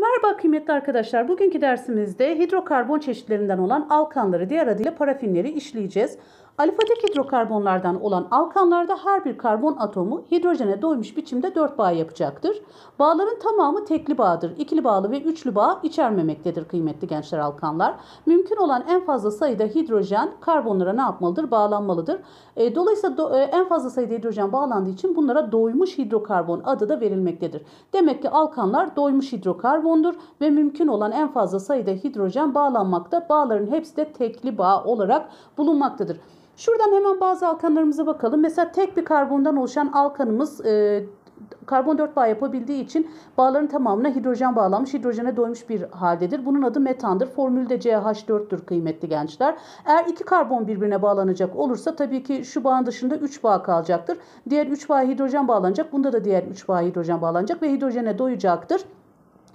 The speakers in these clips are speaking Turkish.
Merhaba kıymetli arkadaşlar. Bugünkü dersimizde hidrokarbon çeşitlerinden olan alkanları diğer adıyla parafinleri işleyeceğiz. Alifatik hidrokarbonlardan olan alkanlarda her bir karbon atomu hidrojene doymuş biçimde dört bağ yapacaktır. Bağların tamamı tekli bağdır. İkili bağlı ve üçlü bağ içermemektedir kıymetli gençler alkanlar. Mümkün olan en fazla sayıda hidrojen karbonlara ne yapmalıdır? Bağlanmalıdır. E, dolayısıyla do, e, en fazla sayıda hidrojen bağlandığı için bunlara doymuş hidrokarbon adı da verilmektedir. Demek ki alkanlar doymuş hidrokarbondur ve mümkün olan en fazla sayıda hidrojen bağlanmakta. Bağların hepsi de tekli bağ olarak bulunmaktadır. Şuradan hemen bazı alkanlarımıza bakalım. Mesela tek bir karbondan oluşan alkanımız e, karbon 4 bağ yapabildiği için bağların tamamına hidrojen bağlanmış, hidrojene doymuş bir haldedir. Bunun adı metandır. Formülü de CH4'tür kıymetli gençler. Eğer iki karbon birbirine bağlanacak olursa tabii ki şu bağın dışında 3 bağ kalacaktır. Diğer 3 bağ hidrojen bağlanacak. Bunda da diğer 3 bağ hidrojen bağlanacak ve hidrojene doyacaktır.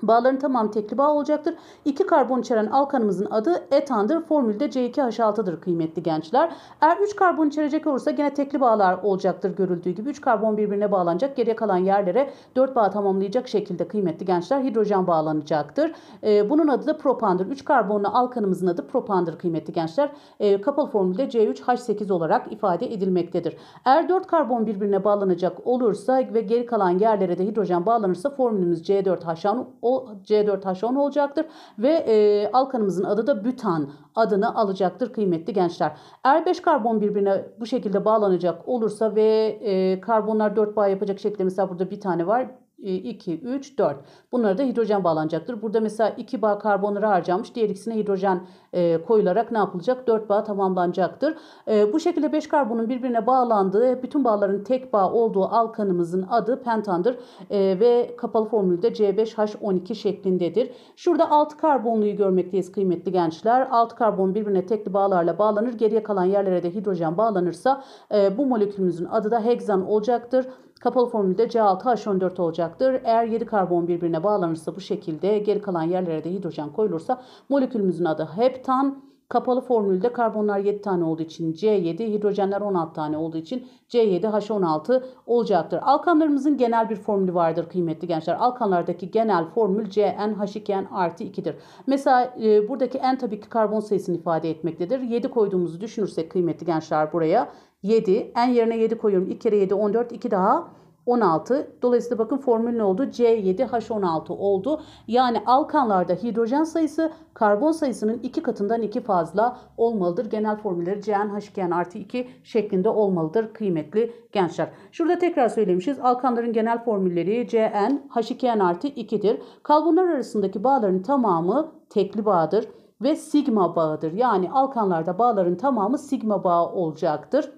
Bağların tamamı tekli bağ olacaktır. İki karbon içeren alkanımızın adı etandır. Formülde C2H6'dır kıymetli gençler. Eğer 3 karbon içerecek olursa gene tekli bağlar olacaktır görüldüğü gibi. 3 karbon birbirine bağlanacak. Geriye kalan yerlere 4 bağ tamamlayacak şekilde kıymetli gençler hidrojen bağlanacaktır. Ee, bunun adı da propandır. 3 karbonlu alkanımızın adı propandır kıymetli gençler. Ee, kapalı formülde C3H8 olarak ifade edilmektedir. Eğer 4 karbon birbirine bağlanacak olursa ve geri kalan yerlere de hidrojen bağlanırsa formülümüz C4H6 o C4H10 olacaktır ve e, alkanımızın adı da bütan adını alacaktır kıymetli gençler. Eğer 5 karbon birbirine bu şekilde bağlanacak olursa ve e, karbonlar 4 bağ yapacak şekilde mesela burada bir tane var 2, 3, 4. Bunlara da hidrojen bağlanacaktır. Burada mesela 2 bağ karbonları harcanmış. Diğer ikisine hidrojen e, koyularak ne yapılacak? 4 bağ tamamlanacaktır. E, bu şekilde 5 karbonun birbirine bağlandığı, bütün bağların tek bağ olduğu alkanımızın adı pentandır. E, ve kapalı formülde C5H12 şeklindedir. Şurada 6 karbonluyu görmekteyiz kıymetli gençler. 6 karbon birbirine tekli bağlarla bağlanır. Geriye kalan yerlere de hidrojen bağlanırsa e, bu molekülümüzün adı da heksan olacaktır. Kapalı formülde C6H14 olacaktır. Eğer 7 karbon birbirine bağlanırsa bu şekilde geri kalan yerlere de hidrojen koyulursa molekülümüzün adı heptan. Kapalı formülde karbonlar 7 tane olduğu için C7, hidrojenler 16 tane olduğu için C7H16 olacaktır. Alkanlarımızın genel bir formülü vardır kıymetli gençler. Alkanlardaki genel formül CnH2n artı 2'dir. Mesela e, buradaki n tabii ki karbon sayısını ifade etmektedir. 7 koyduğumuzu düşünürsek kıymetli gençler buraya 7. En yerine 7 koyuyorum. 2 kere 7 14. 2 daha 16. Dolayısıyla bakın formül ne oldu? C7H16 oldu. Yani alkanlarda hidrojen sayısı karbon sayısının 2 katından 2 fazla olmalıdır. Genel formülleri cnh artı 2 şeklinde olmalıdır kıymetli gençler. Şurada tekrar söylemişiz. Alkanların genel formülleri cnh artı 2'dir. Karbonlar arasındaki bağların tamamı tekli bağdır ve sigma bağıdır. Yani alkanlarda bağların tamamı sigma bağı olacaktır.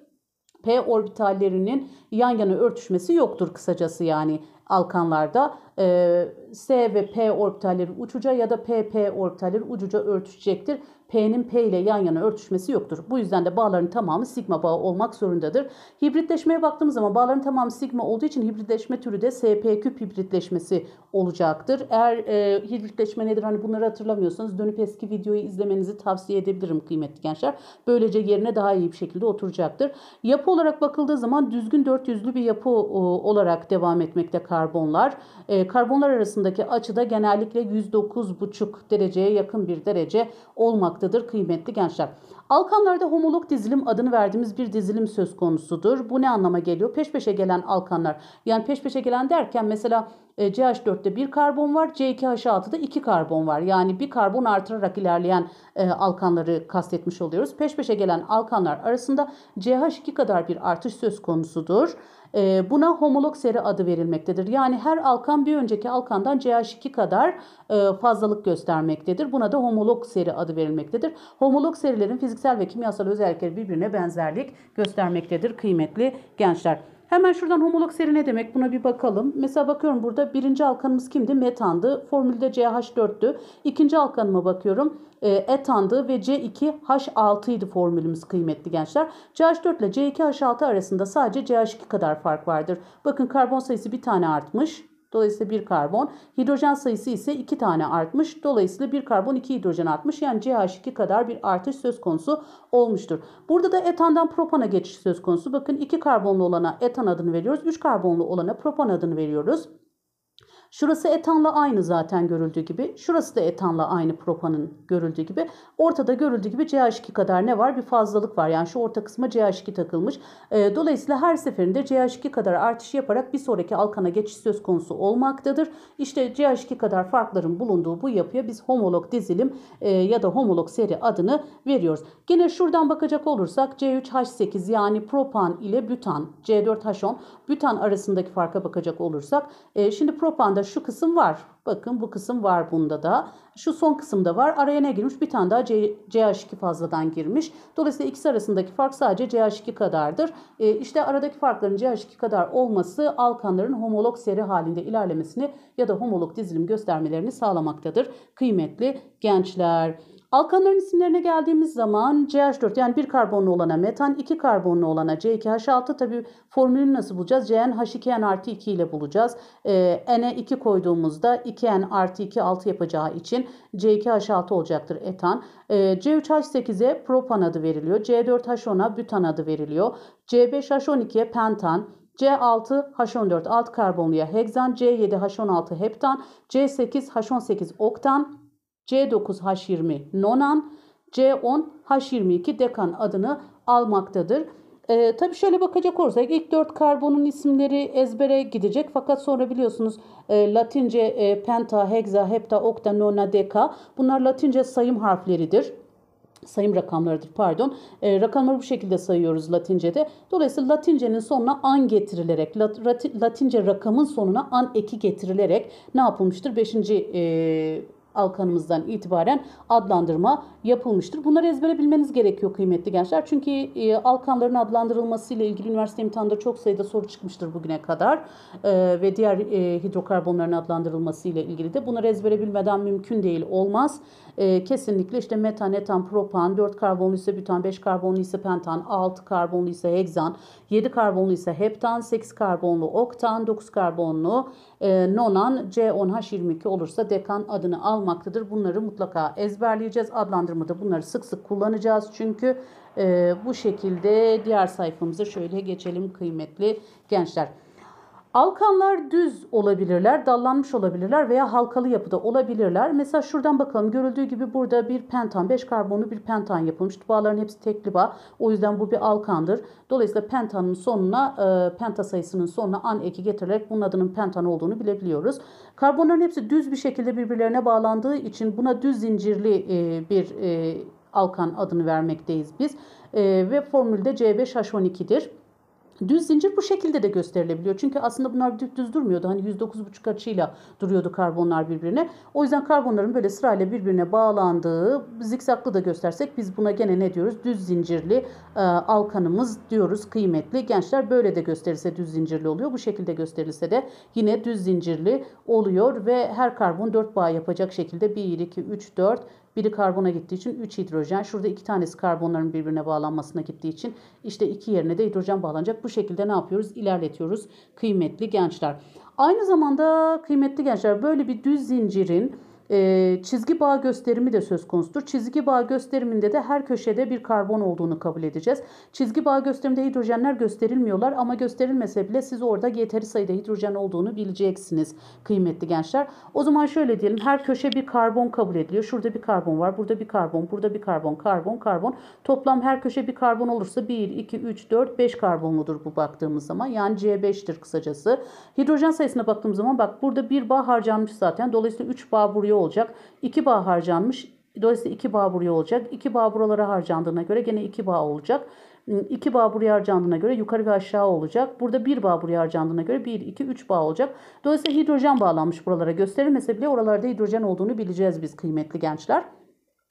P orbitallerinin yan yana örtüşmesi yoktur kısacası yani alkanlarda. Ee, S ve P orbitalleri uçuca ya da PP orbitalleri ucuca örtüşecektir. P'nin P ile yan yana örtüşmesi yoktur. Bu yüzden de bağların tamamı sigma bağı olmak zorundadır. Hibritleşmeye baktığımız zaman bağların tamamı sigma olduğu için hibritleşme türü de SP küp hibritleşmesi olacaktır. Eğer e, hibritleşme nedir hani bunları hatırlamıyorsanız dönüp eski videoyu izlemenizi tavsiye edebilirim kıymetli gençler. Böylece yerine daha iyi bir şekilde oturacaktır. Yapı olarak bakıldığı zaman düzgün dört yüzlü bir yapı e, olarak devam etmekte karbonlar. E, karbonlar arasındaki açı da genellikle 109,5 dereceye yakın bir derece olmak olmaktadır kıymetli gençler. Alkanlarda homolog dizilim adını verdiğimiz bir dizilim söz konusudur. Bu ne anlama geliyor? Peş peşe gelen alkanlar. Yani peş peşe gelen derken mesela e, CH4'te bir karbon var, C2H6'da iki karbon var. Yani bir karbon artırarak ilerleyen e, alkanları kastetmiş oluyoruz. Peş peşe gelen alkanlar arasında CH2 kadar bir artış söz konusudur. E, buna homolog seri adı verilmektedir. Yani her alkan bir önceki alkandan CH2 kadar e, fazlalık göstermektedir. Buna da homolog seri adı verilmektedir. Homolog serilerin fiziksel ve kimyasal özellikleri birbirine benzerlik göstermektedir kıymetli gençler. Hemen şuradan homolog seri ne demek buna bir bakalım. Mesela bakıyorum burada birinci alkanımız kimdi? Metandı. Formülde CH4'tü. İkinci alkanıma bakıyorum. E, etandı ve C2H6 idi formülümüz kıymetli gençler. CH4 ile C2H6 arasında sadece CH2 kadar fark vardır. Bakın karbon sayısı bir tane artmış. Dolayısıyla bir karbon. Hidrojen sayısı ise 2 tane artmış. Dolayısıyla bir karbon 2 hidrojen artmış. Yani CH2 kadar bir artış söz konusu olmuştur. Burada da etandan propana geçiş söz konusu. Bakın 2 karbonlu olana etan adını veriyoruz. 3 karbonlu olana propan adını veriyoruz. Şurası etanla aynı zaten görüldüğü gibi. Şurası da etanla aynı propanın görüldüğü gibi. Ortada görüldüğü gibi CH2 kadar ne var? Bir fazlalık var. Yani şu orta kısma CH2 takılmış. E, dolayısıyla her seferinde CH2 kadar artış yaparak bir sonraki alkana geçiş söz konusu olmaktadır. İşte CH2 kadar farkların bulunduğu bu yapıya biz homolog dizilim e, ya da homolog seri adını veriyoruz. Gene şuradan bakacak olursak C3H8 yani propan ile bütan C4H10 bütan arasındaki farka bakacak olursak e, şimdi propan da şu kısım var. Bakın bu kısım var bunda da. Şu son kısımda var. Araya ne girmiş? Bir tane daha CH2 fazladan girmiş. Dolayısıyla ikisi arasındaki fark sadece CH2 kadardır. E, işte aradaki farkların CH2 kadar olması alkanların homolog seri halinde ilerlemesini ya da homolog dizilim göstermelerini sağlamaktadır. Kıymetli gençler. Alkanların isimlerine geldiğimiz zaman CH4 yani bir karbonlu olana metan, iki karbonlu olana C2H6 tabi formülünü nasıl bulacağız? CnH2n artı 2 ile bulacağız. Ee, N'e 2 koyduğumuzda 2n artı 2 6 yapacağı için C2H6 olacaktır etan. Ee, C3H8'e propan adı veriliyor. C4H10'a butan adı veriliyor. C5H12'ye pentan, C6H14 alt karbonluya heksan, C7H16 heptan, C8H18 oktan, C9H20 Nonan, C10H22 Dekan adını almaktadır. Ee, tabii şöyle bakacak olursak ilk 4 karbonun isimleri ezbere gidecek fakat sonra biliyorsunuz e, Latince e, penta, hexa, hepta, okta, nona, deka bunlar Latince sayım harfleridir sayım rakamlarıdır pardon. E, rakamları bu şekilde sayıyoruz Latince'de. Dolayısıyla Latince'nin sonuna an getirilerek, lat, Latince rakamın sonuna an eki getirilerek ne yapılmıştır? 5. E, alkanımızdan itibaren adlandırma yapılmıştır. Bunları ezbere bilmeniz gerekiyor kıymetli gençler. Çünkü e, alkanların adlandırılması ile ilgili üniversite imtihanında çok sayıda soru çıkmıştır bugüne kadar. E, ve diğer e, hidrokarbonların adlandırılması ile ilgili de bunları ezbere bilmeden mümkün değil olmaz. E, kesinlikle işte metan, etan, propan, 4 karbonlu ise bütan, 5 karbonlu ise pentan, 6 karbonlu ise hegzan, 7 karbonlu ise heptan, 8 karbonlu oktan, 9 karbonlu e, nonan, C10H22 olursa dekan adını almak olmaktadır. Bunları mutlaka ezberleyeceğiz. Adlandırmada bunları sık sık kullanacağız. Çünkü e, bu şekilde diğer sayfamıza şöyle geçelim kıymetli gençler. Alkanlar düz olabilirler, dallanmış olabilirler veya halkalı yapıda olabilirler. Mesela şuradan bakalım görüldüğü gibi burada bir pentan, 5 karbonlu bir pentan yapılmış. Bağların hepsi tekli bağ. O yüzden bu bir alkandır. Dolayısıyla pentanın sonuna, e, penta sayısının sonuna an eki getirerek bunun adının pentan olduğunu bilebiliyoruz. Karbonların hepsi düz bir şekilde birbirlerine bağlandığı için buna düz zincirli e, bir e, alkan adını vermekteyiz biz. E, ve formülde C5H12'dir. Düz zincir bu şekilde de gösterilebiliyor. Çünkü aslında bunlar düz, durmuyordu. Hani 109,5 açıyla duruyordu karbonlar birbirine. O yüzden karbonların böyle sırayla birbirine bağlandığı zikzaklı da göstersek biz buna gene ne diyoruz? Düz zincirli e, alkanımız diyoruz kıymetli. Gençler böyle de gösterirse düz zincirli oluyor. Bu şekilde gösterilse de yine düz zincirli oluyor ve her karbon 4 bağ yapacak şekilde 1, 2, 3, 4, biri karbona gittiği için 3 hidrojen. Şurada iki tanesi karbonların birbirine bağlanmasına gittiği için işte iki yerine de hidrojen bağlanacak. Bu şekilde ne yapıyoruz? İlerletiyoruz kıymetli gençler. Aynı zamanda kıymetli gençler böyle bir düz zincirin e, çizgi bağ gösterimi de söz konusudur. Çizgi bağ gösteriminde de her köşede bir karbon olduğunu kabul edeceğiz. Çizgi bağ gösteriminde hidrojenler gösterilmiyorlar ama gösterilmese bile siz orada yeteri sayıda hidrojen olduğunu bileceksiniz kıymetli gençler. O zaman şöyle diyelim her köşe bir karbon kabul ediliyor. Şurada bir karbon var, burada bir karbon, burada bir karbon, karbon, karbon. Toplam her köşe bir karbon olursa 1, 2, 3, 4, 5 karbonludur bu baktığımız zaman. Yani C5'tir kısacası. Hidrojen sayısına baktığımız zaman bak burada bir bağ harcanmış zaten. Dolayısıyla 3 bağ buraya olacak. 2 bağ harcanmış. Dolayısıyla 2 bağ buraya olacak. 2 bağ buralara harcandığına göre gene 2 bağ olacak. 2 hmm, bağ buraya harcandığına göre yukarı ve aşağı olacak. Burada 1 bağ buraya harcandığına göre 1, 2, 3 bağ olacak. Dolayısıyla hidrojen bağlanmış buralara gösterilmese bile oralarda hidrojen olduğunu bileceğiz biz kıymetli gençler.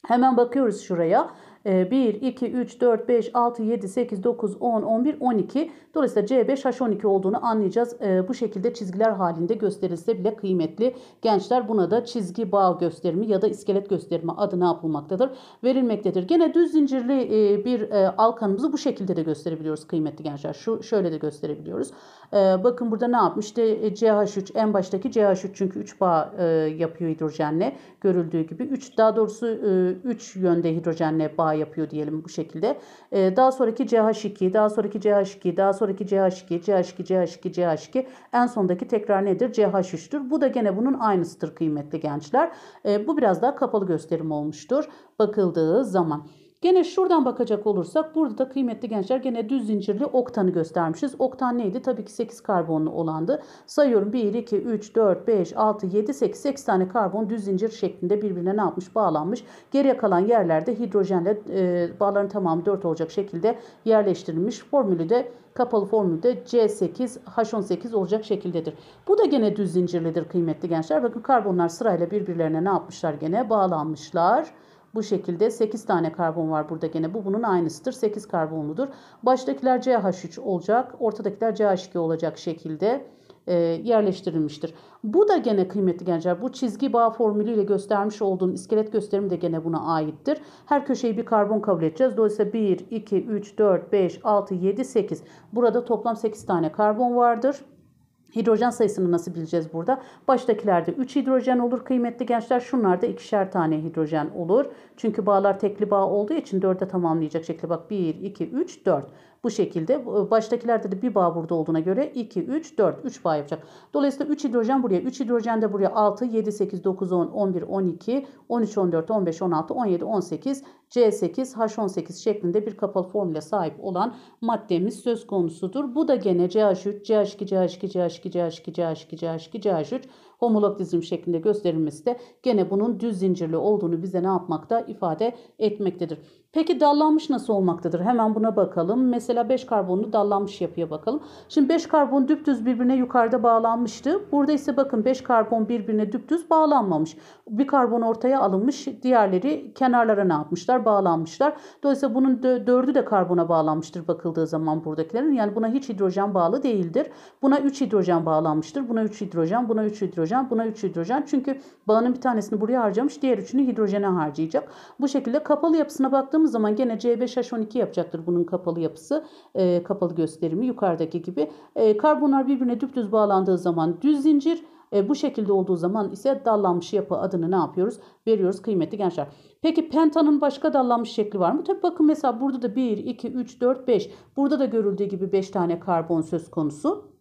Hemen bakıyoruz şuraya. 1, 2, 3, 4, 5, 6, 7, 8, 9, 10, 11, 12. Dolayısıyla C5H12 olduğunu anlayacağız. Ee, bu şekilde çizgiler halinde gösterilse bile kıymetli. Gençler buna da çizgi bağ gösterimi ya da iskelet gösterimi adı ne yapılmaktadır? Verilmektedir. Gene düz zincirli e, bir e, alkanımızı bu şekilde de gösterebiliyoruz kıymetli gençler. Şu şöyle de gösterebiliyoruz. Ee, bakın burada ne yapmıştı? E, CH3 en baştaki CH3 çünkü 3 bağ yapıyor hidrojenle görüldüğü gibi. 3 daha doğrusu 3 yönde hidrojenle bağ yapıyor diyelim bu şekilde. E, daha sonraki CH2, daha sonraki CH2, daha sonraki CH2, CH2, CH2, CH2. En sondaki tekrar nedir? CH3'tür. Bu da gene bunun aynısıdır kıymetli gençler. E, bu biraz daha kapalı gösterim olmuştur bakıldığı zaman. Gene şuradan bakacak olursak burada da kıymetli gençler gene düz zincirli oktanı göstermişiz. Oktan neydi? Tabii ki 8 karbonlu olandı. Sayıyorum 1, 2, 3, 4, 5, 6, 7, 8. 8 tane karbon düz zincir şeklinde birbirine ne yapmış? Bağlanmış. Geriye kalan yerlerde hidrojenle e, bağların tamamı 4 olacak şekilde yerleştirilmiş. Formülü de kapalı formülü de C8, H18 olacak şekildedir. Bu da gene düz zincirlidir kıymetli gençler. Bakın karbonlar sırayla birbirlerine ne yapmışlar gene? Bağlanmışlar. Bu şekilde 8 tane karbon var burada gene. Bu bunun aynısıdır. 8 karbonludur. Baştakiler CH3 olacak. Ortadakiler CH2 olacak şekilde e, yerleştirilmiştir. Bu da gene kıymetli gençler. Bu çizgi bağ formülü ile göstermiş olduğum iskelet gösterimi de gene buna aittir. Her köşeyi bir karbon kabul edeceğiz. Dolayısıyla 1, 2, 3, 4, 5, 6, 7, 8. Burada toplam 8 tane karbon vardır. Hidrojen sayısını nasıl bileceğiz burada? Baştakilerde 3 hidrojen olur kıymetli gençler. Şunlarda ikişer tane hidrojen olur. Çünkü bağlar tekli bağ olduğu için 4'e tamamlayacak şekilde bak 1, 2, 3, 4. Bu şekilde e, baştakilerde de bir bağ burada olduğuna göre 2, 3, 4, 3 bağ yapacak. Dolayısıyla 3 hidrojen buraya, 3 hidrojen de buraya 6, 7, 8, 9, 10, 11, 12, 13, 14, 15, 16, 17, 18, C8, H18 şeklinde bir kapalı formüle sahip olan maddemiz söz konusudur. Bu da gene CH3, CH2, CH2, CH2, CH2, CH2, CH2, CH3 homolog dizim şeklinde gösterilmesi de gene bunun düz zincirli olduğunu bize ne yapmakta ifade etmektedir. Peki dallanmış nasıl olmaktadır? Hemen buna bakalım. Mesela 5 karbonlu dallanmış yapıya bakalım. Şimdi 5 karbon düptüz birbirine yukarıda bağlanmıştı. Burada ise bakın 5 karbon birbirine düptüz bağlanmamış. Bir karbon ortaya alınmış. Diğerleri kenarlara ne yapmışlar? Bağlanmışlar. Dolayısıyla bunun dördü de karbona bağlanmıştır bakıldığı zaman buradakilerin. Yani buna hiç hidrojen bağlı değildir. Buna 3 hidrojen bağlanmıştır. Buna 3 hidrojen, buna 3 hidrojen hidrojen, buna 3 hidrojen. Çünkü bağının bir tanesini buraya harcamış, diğer üçünü hidrojene harcayacak. Bu şekilde kapalı yapısına baktığımız zaman gene C5H12 yapacaktır bunun kapalı yapısı, e, kapalı gösterimi yukarıdaki gibi. E, karbonlar birbirine düptüz bağlandığı zaman düz zincir, e, bu şekilde olduğu zaman ise dallanmış yapı adını ne yapıyoruz? Veriyoruz kıymetli gençler. Peki pentanın başka dallanmış şekli var mı? Tabii bakın mesela burada da 1, 2, 3, 4, 5. Burada da görüldüğü gibi 5 tane karbon söz konusu.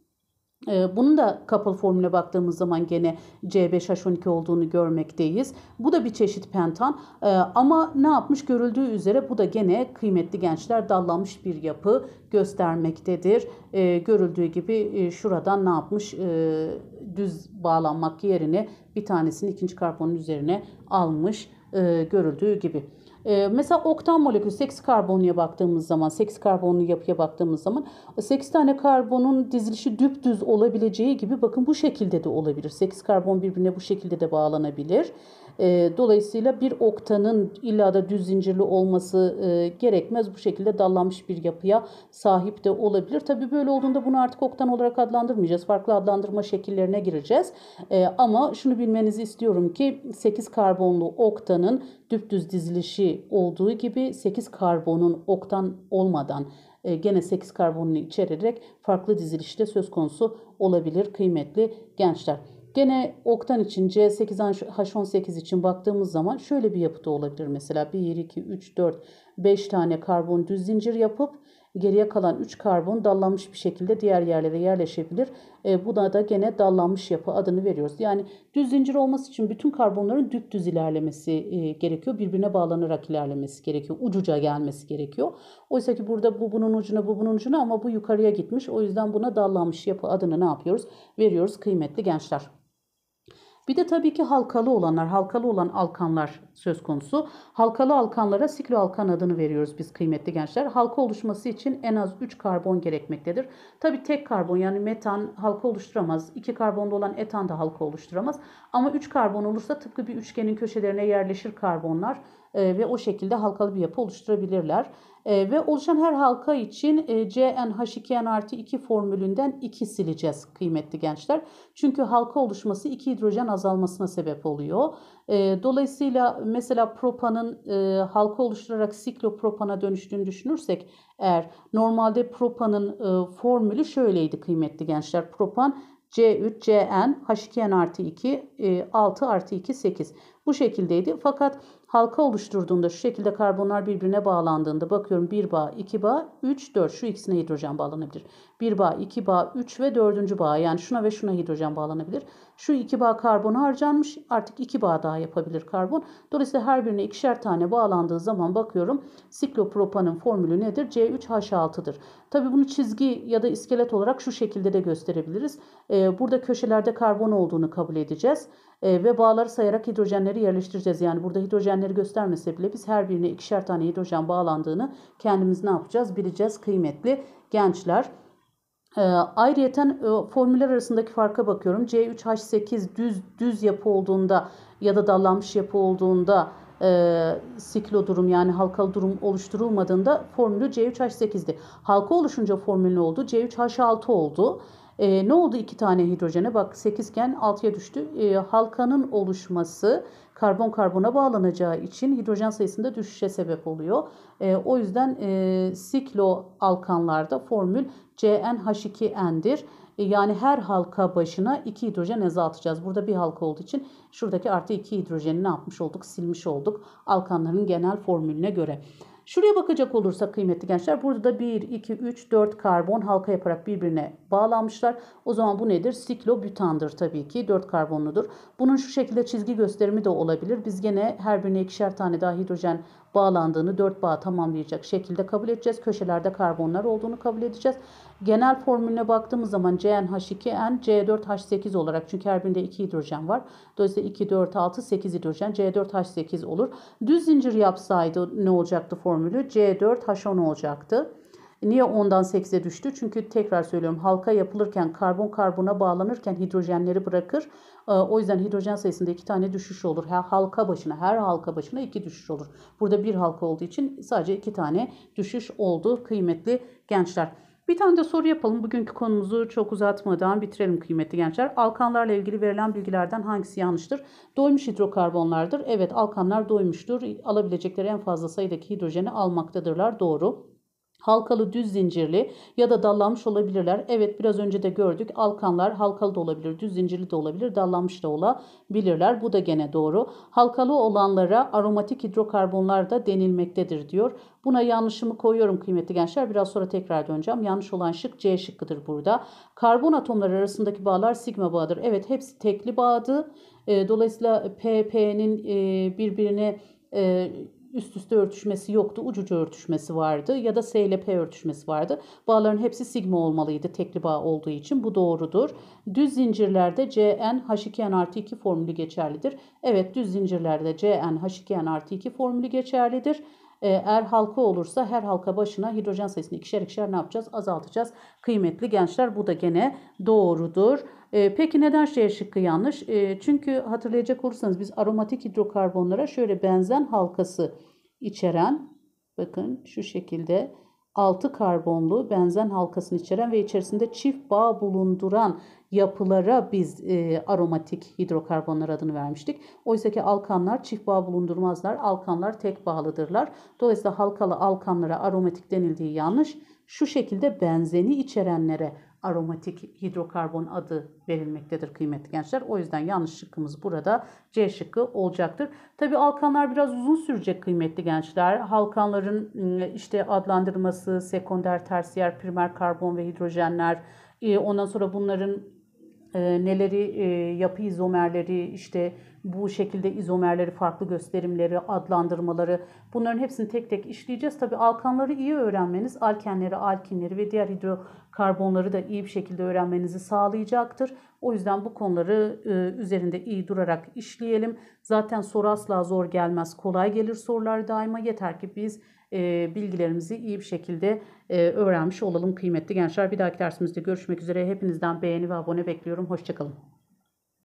Ee, Bunu da couple formüle baktığımız zaman gene C5H12 olduğunu görmekteyiz. Bu da bir çeşit pentan ee, ama ne yapmış görüldüğü üzere bu da gene kıymetli gençler dallanmış bir yapı göstermektedir. Ee, görüldüğü gibi e, şuradan ne yapmış düz bağlanmak yerine bir tanesini ikinci karbonun üzerine almış e, görüldüğü gibi. E, mesela oktan molekülü 8 karbonluya baktığımız zaman 8 karbonlu yapıya baktığımız zaman 8 tane karbonun dizilişi düpdüz olabileceği gibi bakın bu şekilde de olabilir. 8 karbon birbirine bu şekilde de bağlanabilir. E, dolayısıyla bir oktanın illa da düz zincirli olması e, gerekmez. Bu şekilde dallanmış bir yapıya sahip de olabilir. Tabii böyle olduğunda bunu artık oktan olarak adlandırmayacağız. Farklı adlandırma şekillerine gireceğiz. E, ama şunu bilmenizi istiyorum ki 8 karbonlu oktanın düptüz dizilişi olduğu gibi 8 karbonun oktan olmadan e, gene 8 karbonunu içererek farklı dizilişte söz konusu olabilir kıymetli gençler. Gene oktan için C8H18 için baktığımız zaman şöyle bir yapıda olabilir. Mesela 1, 2, 3, 4, 5 tane karbon düz zincir yapıp geriye kalan 3 karbon dallanmış bir şekilde diğer yerlere yerleşebilir. E, buna da gene dallanmış yapı adını veriyoruz. Yani düz zincir olması için bütün karbonların düz ilerlemesi e, gerekiyor. Birbirine bağlanarak ilerlemesi gerekiyor. Ucuca gelmesi gerekiyor. Oysa ki burada bu bunun ucuna bu bunun ucuna ama bu yukarıya gitmiş. O yüzden buna dallanmış yapı adını ne yapıyoruz? Veriyoruz kıymetli gençler. Bir de tabii ki halkalı olanlar, halkalı olan alkanlar söz konusu. Halkalı alkanlara sikloalkan adını veriyoruz biz kıymetli gençler. Halka oluşması için en az 3 karbon gerekmektedir. Tabii tek karbon yani metan halka oluşturamaz. 2 karbonda olan etan da halka oluşturamaz. Ama 3 karbon olursa tıpkı bir üçgenin köşelerine yerleşir karbonlar. Ee, ve o şekilde halkalı bir yapı oluşturabilirler. Ee, ve oluşan her halka için e, CnH2n artı 2 formülünden 2 sileceğiz kıymetli gençler. Çünkü halka oluşması 2 hidrojen azalmasına sebep oluyor. Ee, dolayısıyla mesela propanın e, halka oluşturarak siklopropana dönüştüğünü düşünürsek eğer normalde propanın e, formülü şöyleydi kıymetli gençler. Propan C3, Cn, H2n artı 2, 6 artı 2, 8. Bu şekildeydi. Fakat halka oluşturduğunda şu şekilde karbonlar birbirine bağlandığında bakıyorum 1 bağ 2 bağ 3 4 şu ikisine hidrojen bağlanabilir. 1 bağ 2 bağ 3 ve 4. bağ yani şuna ve şuna hidrojen bağlanabilir. Şu iki bağ karbon harcanmış. Artık iki bağ daha yapabilir karbon. Dolayısıyla her birine ikişer tane bağlandığı zaman bakıyorum siklopropanın formülü nedir? C3H6'dır. Tabii bunu çizgi ya da iskelet olarak şu şekilde de gösterebiliriz. Ee, burada köşelerde karbon olduğunu kabul edeceğiz. Ee, ve bağları sayarak hidrojenleri yerleştireceğiz. Yani burada hidrojenleri göstermese bile biz her birine ikişer tane hidrojen bağlandığını kendimiz ne yapacağız? Bileceğiz kıymetli gençler. E, ayrıyeten e, formüller arasındaki farka bakıyorum. C3H8 düz düz yapı olduğunda ya da dallanmış yapı olduğunda e, siklo durum yani halkalı durum oluşturulmadığında formülü C3H8'di. Halka oluşunca formül ne oldu? C3H6 oldu. E, ne oldu iki tane hidrojene? Bak 8 iken 6'ya düştü. E, halkanın oluşması karbon karbona bağlanacağı için hidrojen sayısında düşüşe sebep oluyor. E, o yüzden e, siklo alkanlarda formül CnH2n'dir. E, yani her halka başına 2 hidrojen azaltacağız Burada bir halka olduğu için şuradaki artı 2 hidrojeni ne yapmış olduk? Silmiş olduk. Alkanların genel formülüne göre. Şuraya bakacak olursak kıymetli gençler burada da 1, 2, 3, 4 karbon halka yaparak birbirine bağlanmışlar. O zaman bu nedir? Siklobütandır tabii ki. 4 karbonludur. Bunun şu şekilde çizgi gösterimi de olabilir. Biz gene her birine ikişer tane daha hidrojen bağlandığını 4 bağ tamamlayacak şekilde kabul edeceğiz. Köşelerde karbonlar olduğunu kabul edeceğiz. Genel formülüne baktığımız zaman CnH2n C4H8 olarak çünkü her birinde 2 hidrojen var. Dolayısıyla 2, 4, 6, 8 hidrojen C4H8 olur. Düz zincir yapsaydı ne olacaktı formülü? C4H10 olacaktı. Niye ondan 8'e düştü? Çünkü tekrar söylüyorum halka yapılırken karbon karbona bağlanırken hidrojenleri bırakır. Ee, o yüzden hidrojen sayısında iki tane düşüş olur. Her halka başına her halka başına iki düşüş olur. Burada bir halka olduğu için sadece iki tane düşüş oldu kıymetli gençler. Bir tane de soru yapalım. Bugünkü konumuzu çok uzatmadan bitirelim kıymetli gençler. Alkanlarla ilgili verilen bilgilerden hangisi yanlıştır? Doymuş hidrokarbonlardır. Evet alkanlar doymuştur. Alabilecekleri en fazla sayıdaki hidrojeni almaktadırlar. Doğru halkalı düz zincirli ya da dallanmış olabilirler. Evet biraz önce de gördük alkanlar halkalı da olabilir, düz zincirli de olabilir, dallanmış da olabilirler. Bu da gene doğru. Halkalı olanlara aromatik hidrokarbonlar da denilmektedir diyor. Buna yanlışımı koyuyorum kıymetli gençler. Biraz sonra tekrar döneceğim. Yanlış olan şık C şıkkıdır burada. Karbon atomları arasındaki bağlar sigma bağıdır. Evet hepsi tekli bağdı. E, dolayısıyla P, P'nin e, birbirine e, üst üste örtüşmesi yoktu. Ucucu örtüşmesi vardı ya da S ile P örtüşmesi vardı. Bağların hepsi sigma olmalıydı tekli bağ olduğu için. Bu doğrudur. Düz zincirlerde Cn H2n artı 2 formülü geçerlidir. Evet düz zincirlerde Cn H2n artı 2 formülü geçerlidir. Ee, eğer halka olursa her halka başına hidrojen sayısını ikişer ikişer ne yapacağız? Azaltacağız. Kıymetli gençler bu da gene doğrudur. E, peki neden şey şıkkı yanlış? E, çünkü hatırlayacak olursanız biz aromatik hidrokarbonlara şöyle benzen halkası içeren bakın şu şekilde 6 karbonlu benzen halkasını içeren ve içerisinde çift bağ bulunduran yapılara biz e, aromatik hidrokarbonlar adını vermiştik. Oysa ki alkanlar çift bağ bulundurmazlar. Alkanlar tek bağlıdırlar. Dolayısıyla halkalı alkanlara aromatik denildiği yanlış. Şu şekilde benzeni içerenlere aromatik hidrokarbon adı verilmektedir kıymetli gençler. O yüzden yanlış şıkkımız burada C şıkkı olacaktır. Tabi alkanlar biraz uzun sürecek kıymetli gençler. Halkanların ıı, işte adlandırması, sekonder, tersiyer, primer karbon ve hidrojenler, ıı, ondan sonra bunların ee, neleri e, yapı izomerleri işte bu şekilde izomerleri farklı gösterimleri adlandırmaları bunların hepsini tek tek işleyeceğiz. tabii alkanları iyi öğrenmeniz alkenleri alkinleri ve diğer hidrokarbonları da iyi bir şekilde öğrenmenizi sağlayacaktır. O yüzden bu konuları e, üzerinde iyi durarak işleyelim. Zaten soru asla zor gelmez kolay gelir sorular daima yeter ki biz e, bilgilerimizi iyi bir şekilde e, öğrenmiş olalım kıymetli gençler. Bir dahaki dersimizde görüşmek üzere. Hepinizden beğeni ve abone bekliyorum. Hoşçakalın.